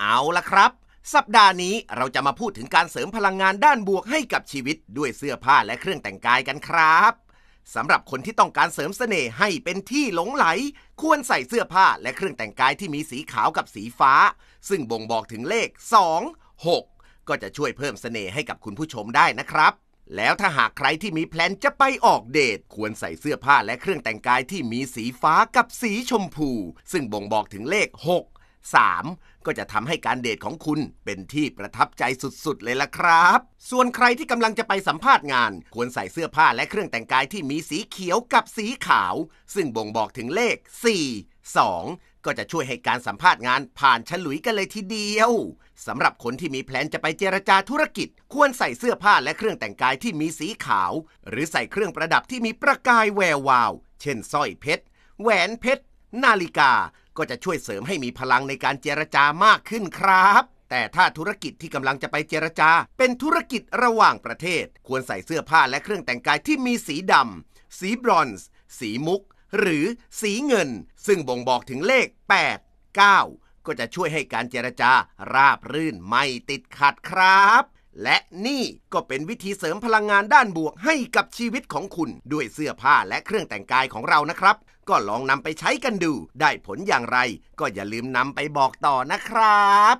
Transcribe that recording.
เอาละครับ สัปดาห์นี้เราจะมาพูดถึงการเสริมพลังงานด้านบวกให้กับชีวิตด้วยเสื้อผ้าและเครื่องแต่งกายกันครับสำหรับคนที่ต้องการเสริมเสน่ห์ให้เป็นที่หลงไหล ควรใส่เสื้อผ้าและเครื่องแต่งกายที่มีสีขาวกับสีฟ้า ซึ่งบ่งบอกถึงเลข2 6ก็จะช่วยเพิ่มเสน่ห์ให้กับคุณผู้ชมได้นะครับ แล้วถ้าหากใครที่มีแพลนจะไปออกเดทควรใส่เสื้อผ้าและเครื่องแต่งกายที่มีสีฟ้ากับสีชมพูซึ่งบ่งบอกถึงเลข 6 3. ก็จะทำให้การเดทของคุณเป็นที่ประทับใจสุดๆ เลยล่ะครับ ส่วนใครที่กำลังจะไปสัมภาษณ์งาน ควรใส่เสื้อผ้าและเครื่องแต่งกายที่มีสีเขียวกับสีขาว ซึ่งบ่งบอกถึงเลข 4 2ก็จะช่วยให้การสัมภาษณ์งานผ่านฉลุยกันเลยทีเดียวสำหรับคนที่มีแผนจะไปเจรจาธุรกิจ ควรใส่เสื้อผ้าและเครื่องแต่งกายที่มีสีขาว หรือใส่เครื่องประดับที่มีประกายแวววาว เช่นสร้อยเพชรแหวนเพชรนาฬิกาก็จะช่วยเสริมให้มีพลังในการเจรจามากขึ้นครับ แต่ถ้าธุรกิจที่กำลังจะไปเจรจาเป็นธุรกิจระหว่างประเทศ ควรใส่เสื้อผ้าและเครื่องแต่งกายที่มีสีดำ สีบรอนซ์ สีมุก หรือสีเงิน ซึ่งบ่งบอกถึงเลข 8 9 ก็จะช่วยให้การเจรจาราบรื่นไม่ติดขัดครับและนี่ก็เป็นวิธีเสริมพลังงานด้านบวกให้กับชีวิตของคุณ ด้วยเสื้อผ้าและเครื่องแต่งกายของเรานะครับ ก็ลองนำไปใช้กันดู ได้ผลอย่างไร ก็อย่าลืมนำไปบอกต่อนะครับ